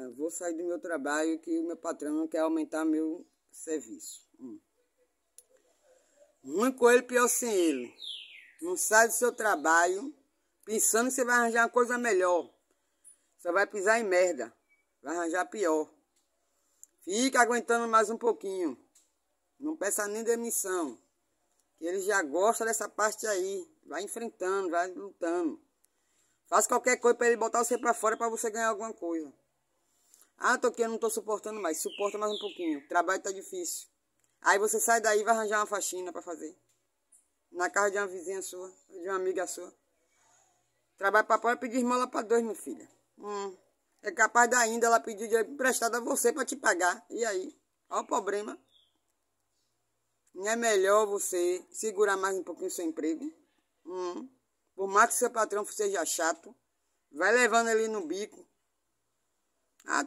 É, vou sair do meu trabalho que o meu patrão não quer aumentar meu serviço. Hum. Ruim com ele, pior sem ele. Não sai do seu trabalho pensando que você vai arranjar uma coisa melhor. Você vai pisar em merda. Vai arranjar pior. Fica aguentando mais um pouquinho. Não peça nem demissão. Ele já gosta dessa parte aí. Vai enfrentando, vai lutando. Faz qualquer coisa para ele botar você para fora para você ganhar alguma coisa. Ah, tô aqui, eu não tô suportando mais. Suporta mais um pouquinho. O trabalho tá difícil. Aí você sai daí e vai arranjar uma faxina para fazer. Na casa de uma vizinha sua, de uma amiga sua. Trabalho para pobre é pedir esmola para dois, meu filho. Hum. É capaz da ainda ela pedir dinheiro emprestado a você para te pagar. E aí? Olha o problema. Não é melhor você segurar mais um pouquinho seu emprego? Hum. Por mais que seu patrão seja chato, vai levando ele no bico.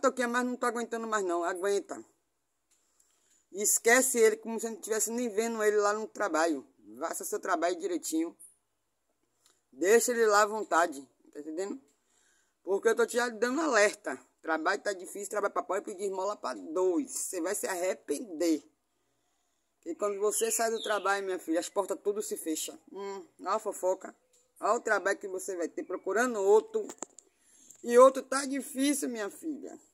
Toquinha, mas não estou aguentando mais não. Aguenta. E esquece ele como se não estivesse nem vendo ele lá no trabalho. Faça seu trabalho direitinho. Deixa ele lá à vontade. Tá entendendo? Porque eu estou te dando alerta. Trabalho está difícil, trabalho para pau e pedir esmola para dois. Você vai se arrepender. E quando você sai do trabalho, minha filha, as portas tudo se fecham. Hum, olha a fofoca. Olha o trabalho que você vai ter procurando outro. E outro tá difícil, minha filha.